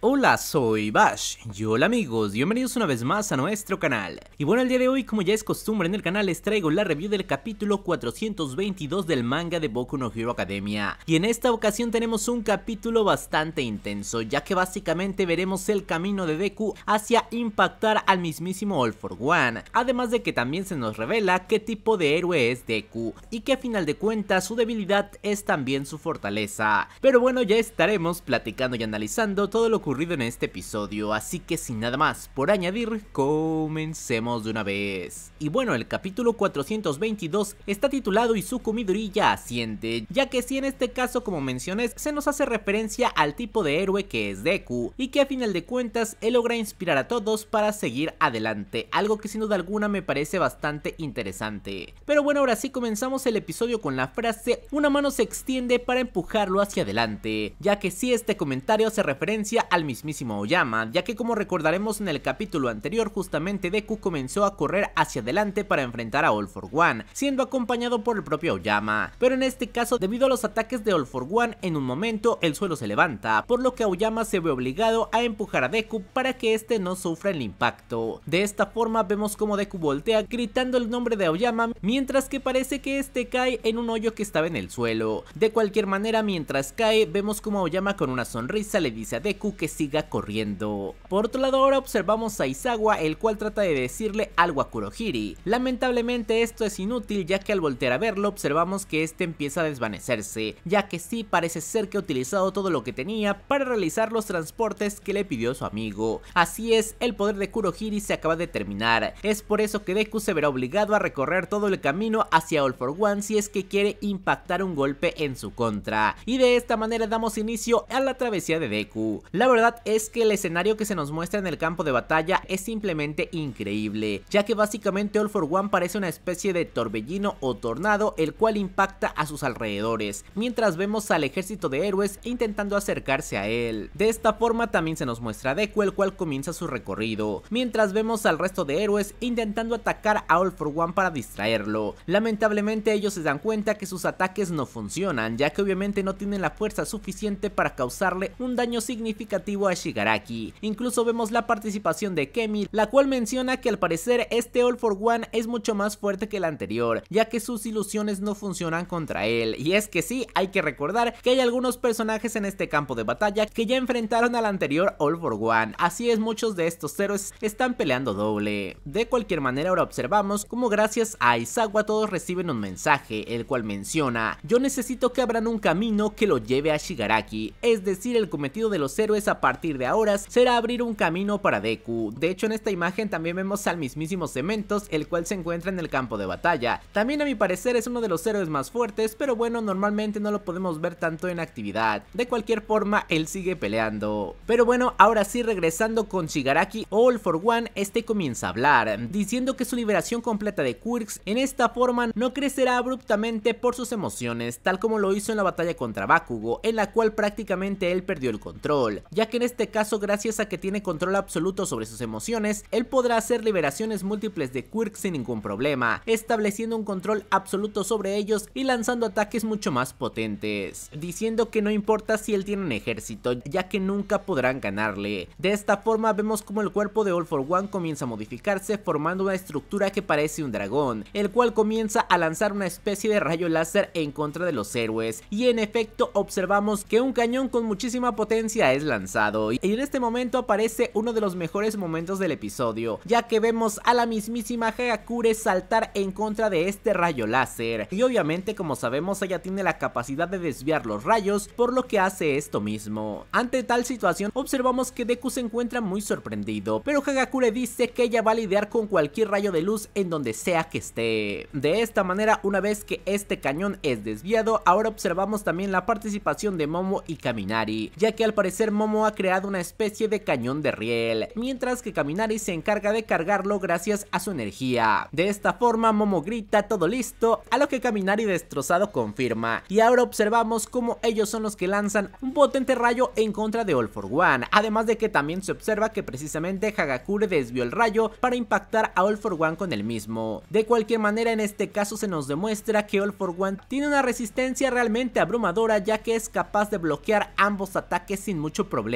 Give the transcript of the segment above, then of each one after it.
Hola, soy Bash y hola amigos, bienvenidos una vez más a nuestro canal. Y bueno, el día de hoy, como ya es costumbre en el canal, les traigo la review del capítulo 422 del manga de Boku no Hero Academia. Y en esta ocasión tenemos un capítulo bastante intenso, ya que básicamente veremos el camino de Deku hacia impactar al mismísimo All For One. Además de que también se nos revela qué tipo de héroe es Deku, y que a final de cuentas su debilidad es también su fortaleza. Pero bueno, ya estaremos platicando y analizando todo lo que ocurrido en este episodio, así que sin nada más por añadir, comencemos de una vez. Y bueno, el capítulo 422 está titulado Izuku su ya asiente, ya que si en este caso como mencioné se nos hace referencia al tipo de héroe que es Deku, y que a final de cuentas él logra inspirar a todos para seguir adelante, algo que sin duda alguna me parece bastante interesante. Pero bueno, ahora sí comenzamos el episodio con la frase, una mano se extiende para empujarlo hacia adelante, ya que si este comentario hace referencia a al mismísimo Oyama, ya que como recordaremos en el capítulo anterior justamente Deku comenzó a correr hacia adelante para enfrentar a All For One, siendo acompañado por el propio Oyama, pero en este caso debido a los ataques de All For One en un momento el suelo se levanta, por lo que Aoyama se ve obligado a empujar a Deku para que este no sufra el impacto. De esta forma vemos como Deku voltea gritando el nombre de Aoyama mientras que parece que este cae en un hoyo que estaba en el suelo. De cualquier manera mientras cae vemos como Aoyama con una sonrisa le dice a Deku que siga corriendo. Por otro lado ahora observamos a Isawa el cual trata de decirle algo a Kurohiri. Lamentablemente esto es inútil ya que al voltear a verlo observamos que este empieza a desvanecerse, ya que sí parece ser que ha utilizado todo lo que tenía para realizar los transportes que le pidió su amigo. Así es, el poder de Kurohiri se acaba de terminar, es por eso que Deku se verá obligado a recorrer todo el camino hacia All for One si es que quiere impactar un golpe en su contra. Y de esta manera damos inicio a la travesía de Deku. La verdad verdad es que el escenario que se nos muestra en el campo de batalla es simplemente increíble, ya que básicamente All for One parece una especie de torbellino o tornado el cual impacta a sus alrededores, mientras vemos al ejército de héroes intentando acercarse a él. De esta forma también se nos muestra Deku el cual comienza su recorrido, mientras vemos al resto de héroes intentando atacar a All for One para distraerlo. Lamentablemente ellos se dan cuenta que sus ataques no funcionan, ya que obviamente no tienen la fuerza suficiente para causarle un daño significativo a Shigaraki. Incluso vemos la participación de Kemi, la cual menciona que al parecer este All for One es mucho más fuerte que el anterior, ya que sus ilusiones no funcionan contra él. Y es que sí, hay que recordar que hay algunos personajes en este campo de batalla que ya enfrentaron al anterior All for One, así es muchos de estos héroes están peleando doble. De cualquier manera ahora observamos cómo gracias a Aizawa todos reciben un mensaje, el cual menciona, yo necesito que abran un camino que lo lleve a Shigaraki, es decir el cometido de los héroes a partir de ahora será abrir un camino para Deku. De hecho en esta imagen también vemos al mismísimo Cementos, el cual se encuentra en el campo de batalla. También a mi parecer es uno de los héroes más fuertes, pero bueno normalmente no lo podemos ver tanto en actividad. De cualquier forma él sigue peleando. Pero bueno ahora sí regresando con Shigaraki All for One, este comienza a hablar, diciendo que su liberación completa de Quirks en esta forma no crecerá abruptamente por sus emociones, tal como lo hizo en la batalla contra Bakugo, en la cual prácticamente él perdió el control, ya que en este caso gracias a que tiene control absoluto sobre sus emociones, él podrá hacer liberaciones múltiples de Quirk sin ningún problema, estableciendo un control absoluto sobre ellos y lanzando ataques mucho más potentes, diciendo que no importa si él tiene un ejército, ya que nunca podrán ganarle. De esta forma vemos como el cuerpo de All for One comienza a modificarse formando una estructura que parece un dragón, el cual comienza a lanzar una especie de rayo láser en contra de los héroes, y en efecto observamos que un cañón con muchísima potencia es lanzado y en este momento aparece uno de los mejores momentos del episodio, ya que vemos a la mismísima Hagakure saltar en contra de este rayo láser y obviamente como sabemos ella tiene la capacidad de desviar los rayos por lo que hace esto mismo. Ante tal situación observamos que Deku se encuentra muy sorprendido, pero Hagakure dice que ella va a lidiar con cualquier rayo de luz en donde sea que esté. De esta manera una vez que este cañón es desviado ahora observamos también la participación de Momo y Kaminari, ya que al parecer Momo ha creado una especie de cañón de riel, mientras que Kaminari se encarga de cargarlo gracias a su energía. De esta forma Momo grita todo listo, a lo que Kaminari destrozado confirma, y ahora observamos cómo ellos son los que lanzan un potente rayo en contra de All for One, además de que también se observa que precisamente Hagakure desvió el rayo para impactar a All for One con el mismo. De cualquier manera en este caso se nos demuestra que All for One tiene una resistencia realmente abrumadora ya que es capaz de bloquear ambos ataques sin mucho problema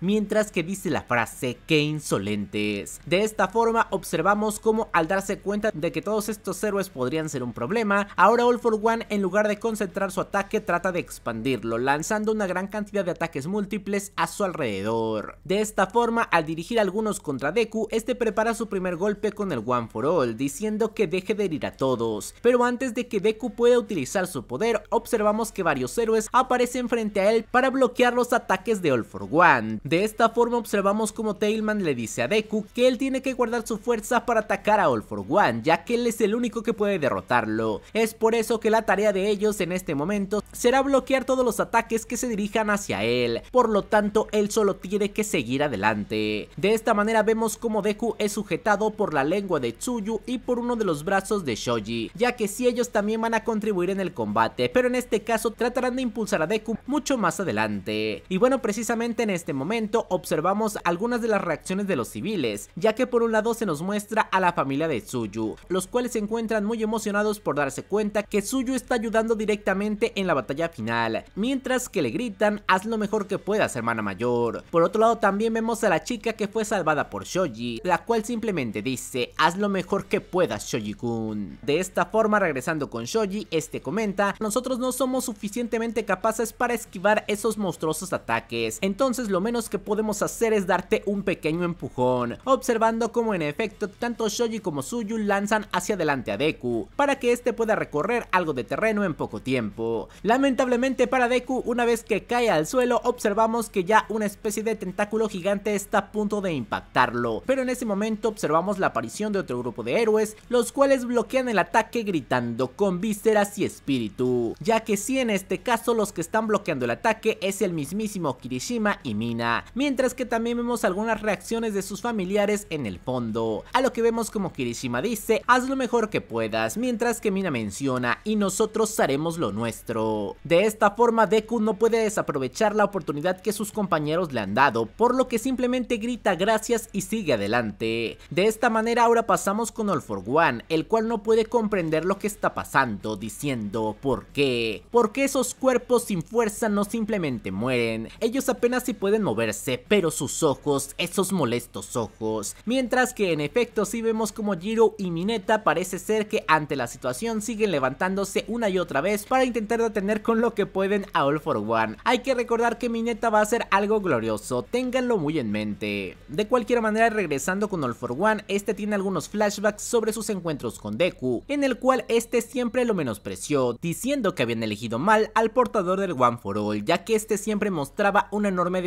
mientras que dice la frase que insolentes. De esta forma observamos cómo al darse cuenta de que todos estos héroes podrían ser un problema, ahora All for One en lugar de concentrar su ataque trata de expandirlo, lanzando una gran cantidad de ataques múltiples a su alrededor. De esta forma, al dirigir algunos contra Deku, este prepara su primer golpe con el One for All, diciendo que deje de herir a todos, pero antes de que Deku pueda utilizar su poder, observamos que varios héroes aparecen frente a él para bloquear los ataques de All for One de esta forma observamos como Tailman le dice a Deku que él tiene que guardar su fuerza para atacar a All For One, ya que él es el único que puede derrotarlo. Es por eso que la tarea de ellos en este momento será bloquear todos los ataques que se dirijan hacia él, por lo tanto él solo tiene que seguir adelante. De esta manera vemos como Deku es sujetado por la lengua de Tsuyu y por uno de los brazos de Shoji, ya que si ellos también van a contribuir en el combate, pero en este caso tratarán de impulsar a Deku mucho más adelante. Y bueno, precisamente en en este momento observamos algunas de las reacciones de los civiles, ya que por un lado se nos muestra a la familia de Suyu, los cuales se encuentran muy emocionados por darse cuenta que Suyu está ayudando directamente en la batalla final, mientras que le gritan haz lo mejor que puedas hermana mayor. Por otro lado también vemos a la chica que fue salvada por Shoji, la cual simplemente dice haz lo mejor que puedas Shoji-kun. De esta forma regresando con Shoji, este comenta, nosotros no somos suficientemente capaces para esquivar esos monstruosos ataques, entonces lo menos que podemos hacer es darte un pequeño empujón, observando cómo en efecto tanto Shoji como Suyu lanzan hacia adelante a Deku, para que este pueda recorrer algo de terreno en poco tiempo. Lamentablemente para Deku, una vez que cae al suelo, observamos que ya una especie de tentáculo gigante está a punto de impactarlo, pero en ese momento observamos la aparición de otro grupo de héroes, los cuales bloquean el ataque gritando con vísceras y espíritu, ya que si en este caso los que están bloqueando el ataque es el mismísimo Kirishima Mina, mientras que también vemos algunas reacciones de sus familiares en el fondo, a lo que vemos como Kirishima dice, haz lo mejor que puedas, mientras que Mina menciona, y nosotros haremos lo nuestro. De esta forma Deku no puede desaprovechar la oportunidad que sus compañeros le han dado, por lo que simplemente grita gracias y sigue adelante. De esta manera ahora pasamos con All For One, el cual no puede comprender lo que está pasando, diciendo, ¿por qué? Porque esos cuerpos sin fuerza no simplemente mueren, ellos apenas se pueden moverse, pero sus ojos, esos molestos ojos. Mientras que en efecto sí vemos como Jiro y Mineta parece ser que ante la situación siguen levantándose una y otra vez para intentar detener con lo que pueden a All For One. Hay que recordar que Mineta va a ser algo glorioso, ténganlo muy en mente. De cualquier manera regresando con All For One, este tiene algunos flashbacks sobre sus encuentros con Deku, en el cual este siempre lo menospreció, diciendo que habían elegido mal al portador del One For All, ya que este siempre mostraba una enorme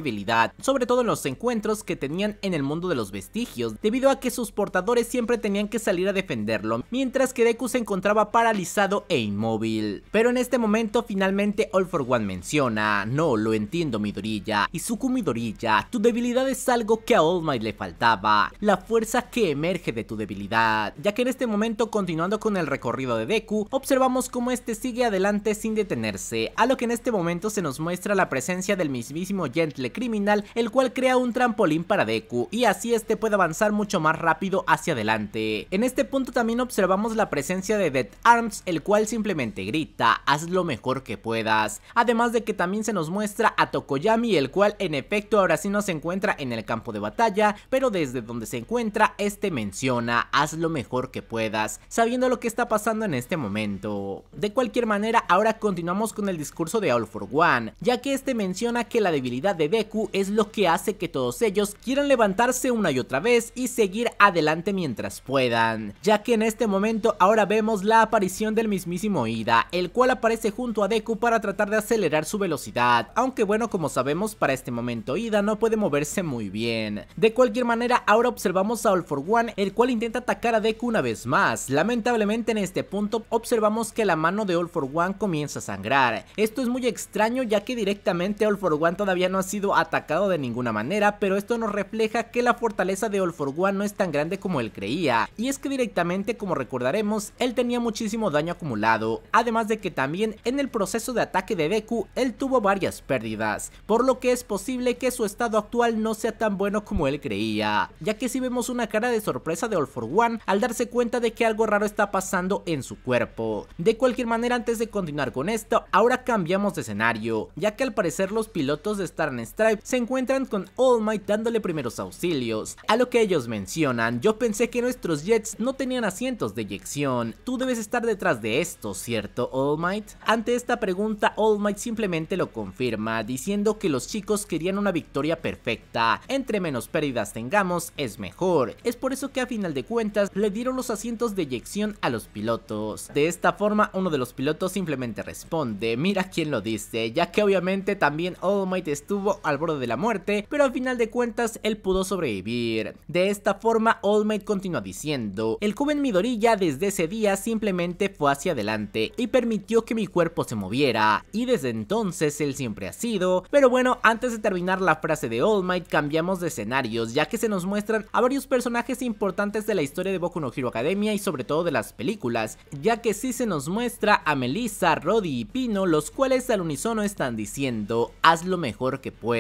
sobre todo en los encuentros que tenían en el mundo de los vestigios, debido a que sus portadores siempre tenían que salir a defenderlo, mientras que Deku se encontraba paralizado e inmóvil. Pero en este momento finalmente All for One menciona, no lo entiendo Midoriya, Izuku Midoriya, tu debilidad es algo que a All Might le faltaba, la fuerza que emerge de tu debilidad, ya que en este momento continuando con el recorrido de Deku, observamos cómo este sigue adelante sin detenerse, a lo que en este momento se nos muestra la presencia del mismísimo Gentle criminal, el cual crea un trampolín para Deku, y así este puede avanzar mucho más rápido hacia adelante. En este punto también observamos la presencia de Dead Arms, el cual simplemente grita, haz lo mejor que puedas. Además de que también se nos muestra a Tokoyami, el cual en efecto ahora sí no se encuentra en el campo de batalla, pero desde donde se encuentra, este menciona, haz lo mejor que puedas, sabiendo lo que está pasando en este momento. De cualquier manera, ahora continuamos con el discurso de All for One, ya que este menciona que la debilidad de Deku es lo que hace que todos ellos quieran levantarse una y otra vez y seguir adelante mientras puedan, ya que en este momento ahora vemos la aparición del mismísimo Ida, el cual aparece junto a Deku para tratar de acelerar su velocidad, aunque bueno como sabemos para este momento Ida no puede moverse muy bien. De cualquier manera ahora observamos a All For One, el cual intenta atacar a Deku una vez más, lamentablemente en este punto observamos que la mano de All For One comienza a sangrar, esto es muy extraño ya que directamente All For One todavía no ha sido atacado de ninguna manera, pero esto nos refleja que la fortaleza de All for One no es tan grande como él creía, y es que directamente como recordaremos, él tenía muchísimo daño acumulado, además de que también en el proceso de ataque de Deku, él tuvo varias pérdidas, por lo que es posible que su estado actual no sea tan bueno como él creía, ya que si vemos una cara de sorpresa de All for One al darse cuenta de que algo raro está pasando en su cuerpo. De cualquier manera, antes de continuar con esto, ahora cambiamos de escenario, ya que al parecer los pilotos de Star Stripe se encuentran con All Might dándole primeros auxilios. A lo que ellos mencionan, yo pensé que nuestros jets no tenían asientos de eyección. Tú debes estar detrás de esto, ¿cierto, All Might? Ante esta pregunta, All Might simplemente lo confirma, diciendo que los chicos querían una victoria perfecta. Entre menos pérdidas tengamos, es mejor. Es por eso que a final de cuentas le dieron los asientos de eyección a los pilotos. De esta forma, uno de los pilotos simplemente responde, mira quién lo dice, ya que obviamente también All Might estuvo al borde de la muerte, pero al final de cuentas él pudo sobrevivir. De esta forma, All Might continúa diciendo, el joven Midorilla desde ese día simplemente fue hacia adelante y permitió que mi cuerpo se moviera, y desde entonces él siempre ha sido, pero bueno, antes de terminar la frase de All Might cambiamos de escenarios, ya que se nos muestran a varios personajes importantes de la historia de Boku no Hero Academia y sobre todo de las películas, ya que sí se nos muestra a Melissa, Roddy y Pino, los cuales al unísono están diciendo, haz lo mejor que puedas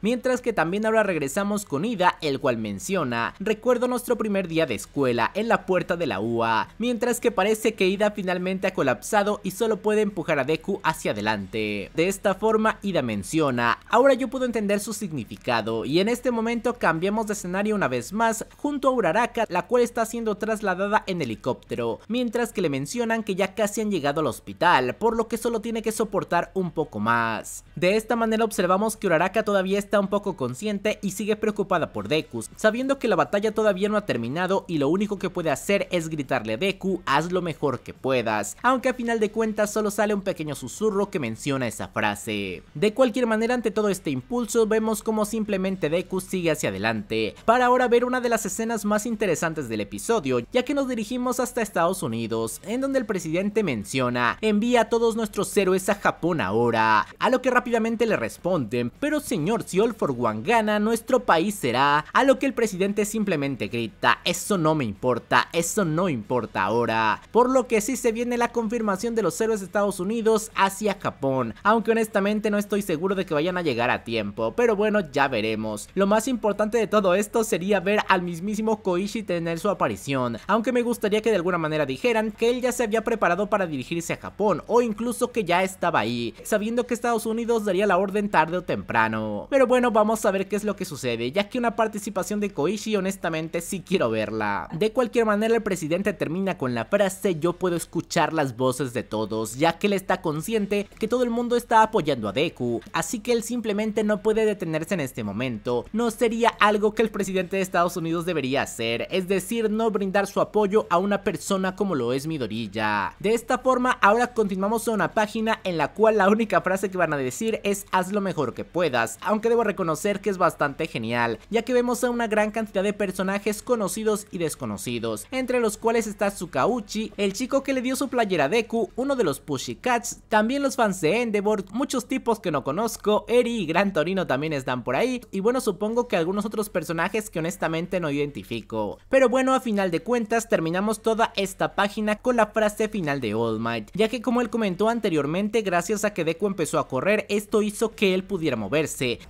Mientras que también ahora regresamos con Ida, el cual menciona, recuerdo nuestro primer día de escuela en la puerta de la UA, mientras que parece que Ida finalmente ha colapsado y solo puede empujar a Deku hacia adelante. De esta forma Ida menciona, ahora yo puedo entender su significado y en este momento cambiamos de escenario una vez más junto a Uraraka, la cual está siendo trasladada en helicóptero, mientras que le mencionan que ya casi han llegado al hospital, por lo que solo tiene que soportar un poco más. De esta manera observamos que Uraraka aka todavía está un poco consciente y sigue preocupada por Deku, sabiendo que la batalla todavía no ha terminado y lo único que puede hacer es gritarle a Deku, haz lo mejor que puedas, aunque a final de cuentas solo sale un pequeño susurro que menciona esa frase. De cualquier manera, ante todo este impulso, vemos como simplemente Deku sigue hacia adelante, para ahora ver una de las escenas más interesantes del episodio, ya que nos dirigimos hasta Estados Unidos, en donde el presidente menciona, envía a todos nuestros héroes a Japón ahora, a lo que rápidamente le responden, pero señor, si All for One gana, nuestro país será. A lo que el presidente simplemente grita, eso no me importa, eso no importa ahora. Por lo que sí se viene la confirmación de los héroes de Estados Unidos hacia Japón, aunque honestamente no estoy seguro de que vayan a llegar a tiempo, pero bueno, ya veremos. Lo más importante de todo esto sería ver al mismísimo Koichi tener su aparición, aunque me gustaría que de alguna manera dijeran que él ya se había preparado para dirigirse a Japón o incluso que ya estaba ahí, sabiendo que Estados Unidos daría la orden tarde o temprano pero bueno, vamos a ver qué es lo que sucede, ya que una participación de Koichi honestamente sí quiero verla. De cualquier manera el presidente termina con la frase yo puedo escuchar las voces de todos, ya que él está consciente que todo el mundo está apoyando a Deku, así que él simplemente no puede detenerse en este momento. No sería algo que el presidente de Estados Unidos debería hacer, es decir, no brindar su apoyo a una persona como lo es Midorilla. De esta forma, ahora continuamos a una página en la cual la única frase que van a decir es haz lo mejor que puedas aunque debo reconocer que es bastante genial, ya que vemos a una gran cantidad de personajes conocidos y desconocidos, entre los cuales está Tsukauchi, el chico que le dio su playera a Deku, uno de los Cats, también los fans de Endeavor, muchos tipos que no conozco, Eri y Gran Torino también están por ahí, y bueno supongo que algunos otros personajes que honestamente no identifico. Pero bueno, a final de cuentas terminamos toda esta página con la frase final de All Might, ya que como él comentó anteriormente, gracias a que Deku empezó a correr, esto hizo que él pudiera mover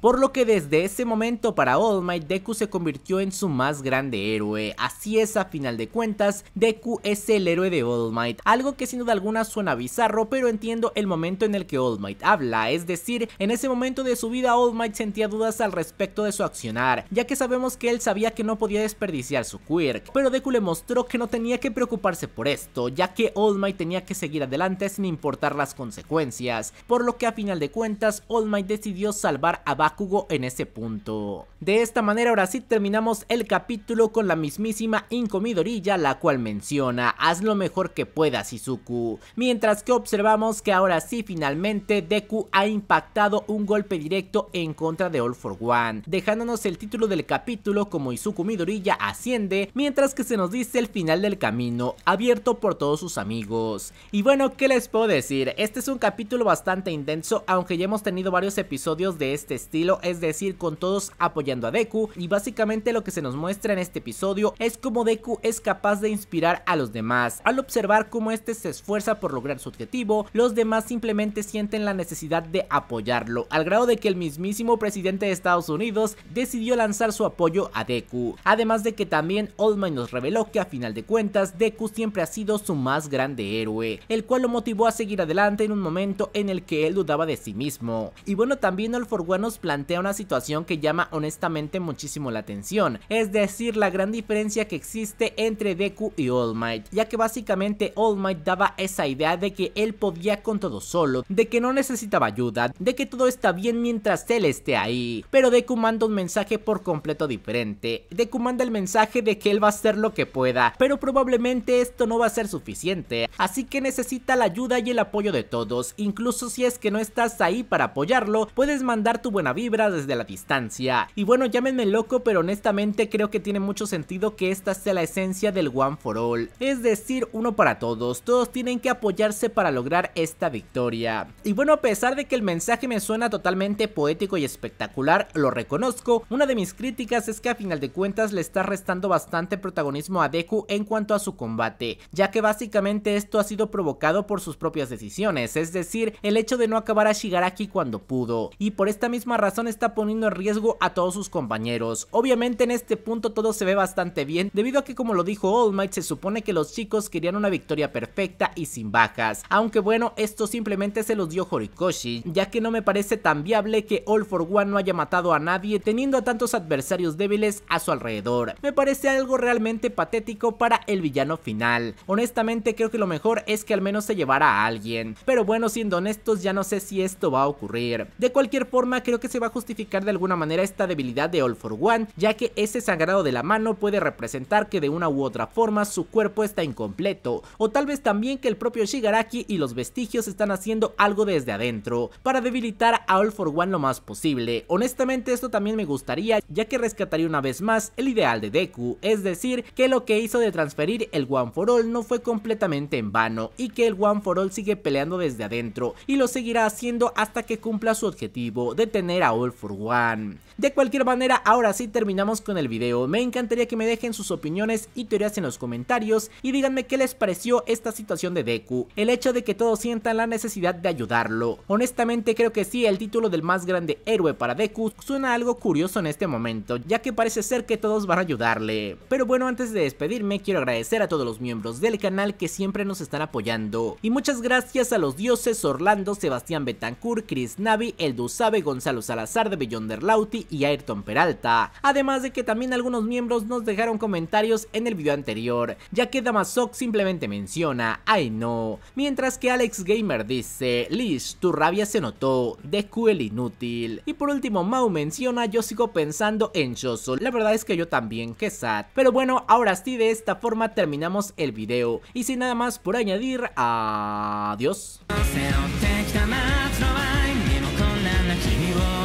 por lo que desde ese momento para All Might Deku se convirtió en su más grande héroe, así es a final de cuentas Deku es el héroe de All Might, algo que sin duda alguna suena bizarro pero entiendo el momento en el que All Might habla, es decir, en ese momento de su vida All Might sentía dudas al respecto de su accionar, ya que sabemos que él sabía que no podía desperdiciar su quirk, pero Deku le mostró que no tenía que preocuparse por esto, ya que All Might tenía que seguir adelante sin importar las consecuencias, por lo que a final de cuentas All Might decidió salvar a Bakugo en ese punto. De esta manera ahora sí terminamos el capítulo con la mismísima Incomidorilla la cual menciona haz lo mejor que puedas Izuku, mientras que observamos que ahora sí finalmente Deku ha impactado un golpe directo en contra de All for One, dejándonos el título del capítulo como Izuku Midorilla asciende, mientras que se nos dice el final del camino, abierto por todos sus amigos. Y bueno, ¿qué les puedo decir? Este es un capítulo bastante intenso, aunque ya hemos tenido varios episodios de este estilo, es decir, con todos apoyando a Deku y básicamente lo que se nos muestra en este episodio es como Deku es capaz de inspirar a los demás. Al observar cómo este se esfuerza por lograr su objetivo, los demás simplemente sienten la necesidad de apoyarlo, al grado de que el mismísimo presidente de Estados Unidos decidió lanzar su apoyo a Deku. Además de que también Oldman nos reveló que a final de cuentas Deku siempre ha sido su más grande héroe, el cual lo motivó a seguir adelante en un momento en el que él dudaba de sí mismo. Y bueno, también Buenos nos plantea una situación que llama honestamente muchísimo la atención, es decir, la gran diferencia que existe entre Deku y All Might, ya que básicamente All Might daba esa idea de que él podía con todo solo, de que no necesitaba ayuda, de que todo está bien mientras él esté ahí, pero Deku manda un mensaje por completo diferente, Deku manda el mensaje de que él va a hacer lo que pueda, pero probablemente esto no va a ser suficiente, así que necesita la ayuda y el apoyo de todos, incluso si es que no estás ahí para apoyarlo, puedes mandar dar tu buena vibra desde la distancia. Y bueno, llámenme loco, pero honestamente creo que tiene mucho sentido que esta sea la esencia del One for All. Es decir, uno para todos. Todos tienen que apoyarse para lograr esta victoria. Y bueno, a pesar de que el mensaje me suena totalmente poético y espectacular, lo reconozco, una de mis críticas es que a final de cuentas le está restando bastante protagonismo a Deku en cuanto a su combate, ya que básicamente esto ha sido provocado por sus propias decisiones, es decir, el hecho de no acabar a Shigaraki cuando pudo, y por esta misma razón está poniendo en riesgo a todos sus compañeros. Obviamente en este punto todo se ve bastante bien, debido a que como lo dijo All Might, se supone que los chicos querían una victoria perfecta y sin bajas. Aunque bueno, esto simplemente se los dio Horikoshi, ya que no me parece tan viable que All for One no haya matado a nadie teniendo a tantos adversarios débiles a su alrededor. Me parece algo realmente patético para el villano final. Honestamente creo que lo mejor es que al menos se llevara a alguien. Pero bueno, siendo honestos ya no sé si esto va a ocurrir. De cualquier forma creo que se va a justificar de alguna manera esta debilidad de All for One, ya que ese sangrado de la mano puede representar que de una u otra forma su cuerpo está incompleto, o tal vez también que el propio Shigaraki y los vestigios están haciendo algo desde adentro, para debilitar a All for One lo más posible. Honestamente esto también me gustaría, ya que rescataría una vez más el ideal de Deku, es decir, que lo que hizo de transferir el One for All no fue completamente en vano, y que el One for All sigue peleando desde adentro, y lo seguirá haciendo hasta que cumpla su objetivo de tener a All for One. De cualquier manera, ahora sí terminamos con el video. Me encantaría que me dejen sus opiniones y teorías en los comentarios y díganme qué les pareció esta situación de Deku, el hecho de que todos sientan la necesidad de ayudarlo. Honestamente creo que sí, el título del más grande héroe para Deku suena algo curioso en este momento, ya que parece ser que todos van a ayudarle. Pero bueno, antes de despedirme, quiero agradecer a todos los miembros del canal que siempre nos están apoyando. Y muchas gracias a los dioses Orlando, Sebastián Betancourt, Chris Navi, El Dusabe, Gonzalo Salazar de Beyonder Lauti y Ayrton Peralta, además de que también algunos miembros nos dejaron comentarios en el video anterior, ya que Damasok simplemente menciona, ay no, mientras que Alex Gamer dice, Lish, tu rabia se notó, The cool inútil, y por último Mau menciona, yo sigo pensando en Shoso, la verdad es que yo también, que sad, pero bueno, ahora sí de esta forma terminamos el video, y sin nada más por añadir, adiós. な君を